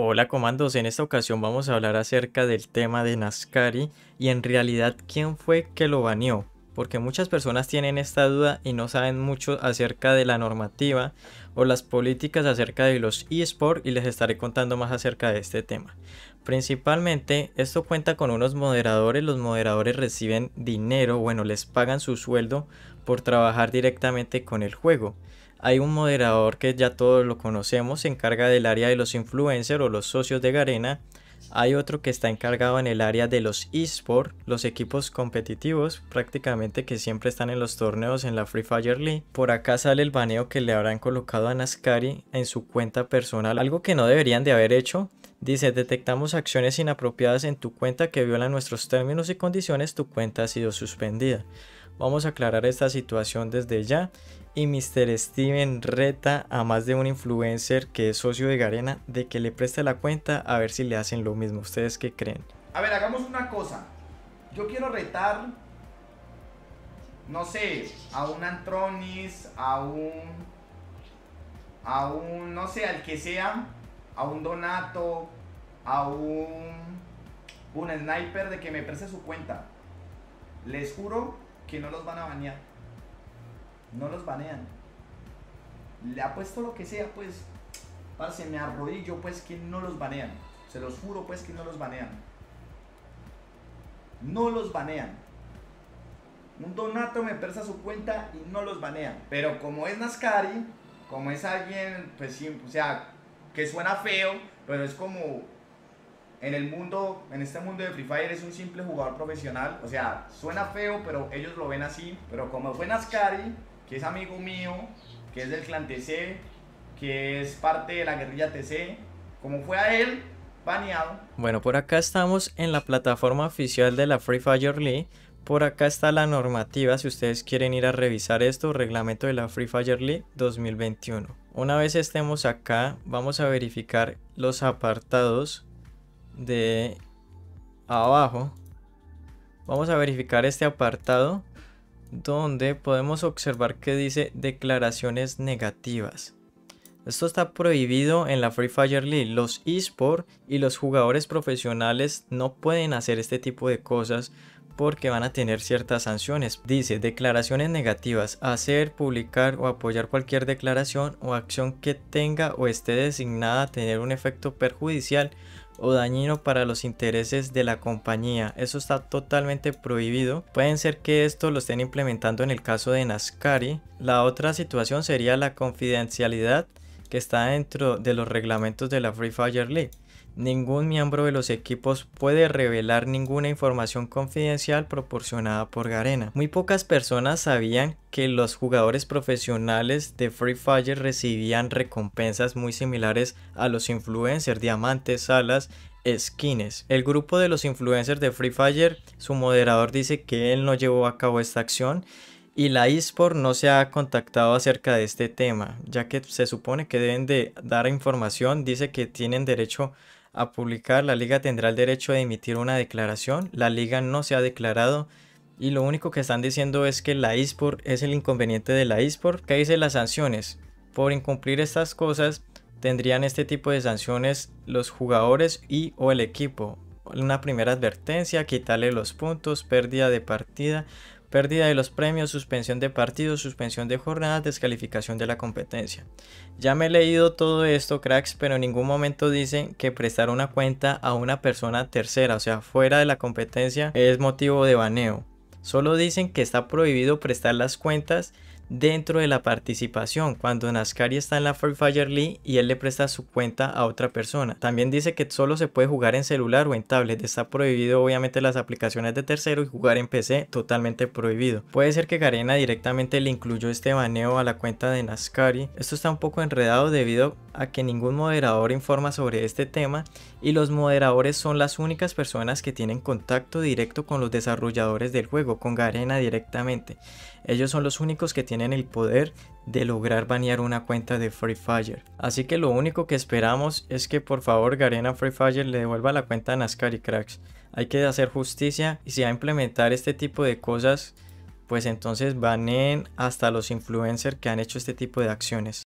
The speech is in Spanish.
Hola comandos, en esta ocasión vamos a hablar acerca del tema de Nazcari y en realidad quién fue que lo baneó, porque muchas personas tienen esta duda y no saben mucho acerca de la normativa o las políticas acerca de los eSports y les estaré contando más acerca de este tema. Principalmente esto cuenta con unos moderadores, los moderadores reciben dinero, bueno les pagan su sueldo por trabajar directamente con el juego. Hay un moderador que ya todos lo conocemos, se encarga del área de los influencers o los socios de Garena. Hay otro que está encargado en el área de los esports, los equipos competitivos prácticamente que siempre están en los torneos en la Free Fire League. Por acá sale el baneo que le habrán colocado a Nascari en su cuenta personal, algo que no deberían de haber hecho. Dice, detectamos acciones inapropiadas en tu cuenta que violan nuestros términos y condiciones, tu cuenta ha sido suspendida. Vamos a aclarar esta situación desde ya y Mr. Steven reta a más de un influencer que es socio de Garena de que le preste la cuenta a ver si le hacen lo mismo. ¿Ustedes qué creen? A ver, hagamos una cosa. Yo quiero retar, no sé, a un Antronis, a un... A un, no sé, al que sea, a un Donato, a un... Un sniper de que me preste su cuenta. Les juro que no los van a bañar. No los banean. Le ha puesto lo que sea, pues. Parce, me arrodillo, pues, que no los banean. Se los juro, pues, que no los banean. No los banean. Un donato me persa su cuenta y no los banean. Pero como es Nascari, como es alguien, pues sí, o sea, que suena feo, pero es como en el mundo, en este mundo de Free Fire es un simple jugador profesional. O sea, suena feo, pero ellos lo ven así. Pero como fue Nascari, que es amigo mío, que es del clan TC, que es parte de la guerrilla TC, como fue a él, baneado. Bueno, por acá estamos en la plataforma oficial de la Free Fire League. Por acá está la normativa si ustedes quieren ir a revisar esto, reglamento de la Free Fire League 2021. Una vez estemos acá, vamos a verificar los apartados de abajo. Vamos a verificar este apartado donde podemos observar que dice declaraciones negativas. Esto está prohibido en la Free Fire League. Los esports y los jugadores profesionales no pueden hacer este tipo de cosas porque van a tener ciertas sanciones. Dice declaraciones negativas, hacer, publicar o apoyar cualquier declaración o acción que tenga o esté designada a tener un efecto perjudicial o dañino para los intereses de la compañía. Eso está totalmente prohibido. Pueden ser que esto lo estén implementando en el caso de Nascari. La otra situación sería la confidencialidad que está dentro de los reglamentos de la Free Fire League. Ningún miembro de los equipos puede revelar ninguna información confidencial proporcionada por Garena. Muy pocas personas sabían que los jugadores profesionales de Free Fire recibían recompensas muy similares a los influencers, diamantes, alas, skins. El grupo de los influencers de Free Fire, su moderador dice que él no llevó a cabo esta acción y la eSport no se ha contactado acerca de este tema, ya que se supone que deben de dar información, dice que tienen derecho a publicar, la liga tendrá el derecho de emitir una declaración, la liga no se ha declarado y lo único que están diciendo es que la eSport es el inconveniente de la eSport. ¿Qué dice las sanciones? Por incumplir estas cosas tendrían este tipo de sanciones los jugadores y o el equipo. Una primera advertencia, quitarle los puntos, pérdida de partida, pérdida de los premios, suspensión de partidos, suspensión de jornadas, descalificación de la competencia. Ya me he leído todo esto, cracks, pero en ningún momento dicen que prestar una cuenta a una persona tercera, o sea, fuera de la competencia, es motivo de baneo. Solo dicen que está prohibido prestar las cuentas dentro de la participación cuando Nascari está en la Free Fire League y él le presta su cuenta a otra persona. También dice que solo se puede jugar en celular o en tablet, está prohibido obviamente las aplicaciones de tercero y jugar en PC totalmente prohibido. Puede ser que Garena directamente le incluyó este baneo a la cuenta de Nascari. Esto está un poco enredado debido a que ningún moderador informa sobre este tema y los moderadores son las únicas personas que tienen contacto directo con los desarrolladores del juego, con Garena directamente. Ellos son los únicos que tienen el poder de lograr banear una cuenta de Free Fire. Así que lo único que esperamos es que por favor Garena Free Fire le devuelva la cuenta a NASCAR y Cracks. Hay que hacer justicia y si va a implementar este tipo de cosas, pues entonces baneen hasta los influencers que han hecho este tipo de acciones.